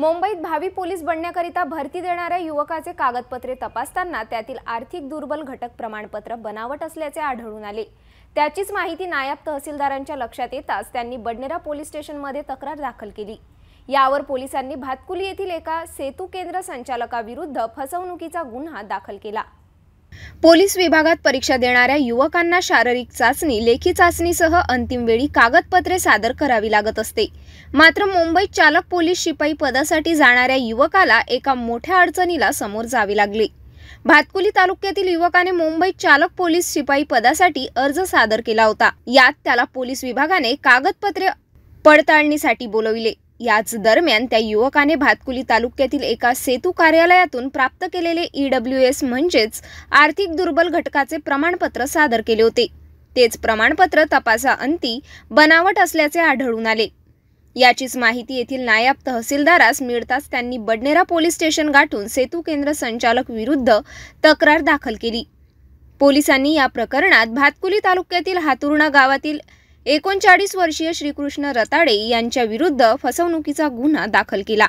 मुंबईत भावी पोलीस बनण्याकरिता भरती देणाऱ्या युवकाचे कागदपत्रे तपासताना त्यातील आर्थिक दुर्बल घटक प्रमाणपत्र बनावट असल्याचे आढळून आले त्याचीच माहिती नायब तहसीलदारांच्या लक्षात येताच त्यांनी बडनेरा पोलीस स्टेशनमध्ये तक्रार दाखल केली यावर पोलिसांनी भातकुली येथील एका सेतू केंद्र संचालकाविरुद्ध फसवणुकीचा गुन्हा दाखल केला पोलीस विभागात परीक्षा देणाऱ्या युवकांना शारीरिक चाचणी लेखी चाचणीसह अंतिम वेळी कागदपत्रे सादर करावी लागत असते मात्र मुंबईत चालक पोलीस शिपाई पदासाठी जाणाऱ्या युवकाला एका मोठ्या अडचणीला समोर जावे लागले भातकुली तालुक्यातील युवकाने मुंबईत चालक पोलीस शिपाई पदासाठी अर्ज सादर केला होता यात त्याला पोलीस विभागाने कागदपत्रे पडताळणीसाठी बोलविले याच दरम्यान त्या युवकाने भातकुली तालुक्यातील एका सेतू कार्यालयातून प्राप्त केलेले ईडब्ल्यू e एस म्हणजेच आर्थिक दुर्बल घटकाचे प्रमाणपत्र सादर केले होते तेच प्रमाणपत्र तपासाअंती बनावट असल्याचे आढळून आले याचीच माहिती येथील नायब तहसीलदारास मिळताच त्यांनी बडनेरा पोलीस स्टेशन गाठून सेतू केंद्र संचालक विरुद्ध तक्रार दाखल केली पोलिसांनी या प्रकरणात भातकुली तालुक्यातील हातुर्णा गावातील एकोणचाळीस वर्षीय श्रीकृष्ण रताडे विरुद्ध फसवणुकीचा गुन्हा दाखल केला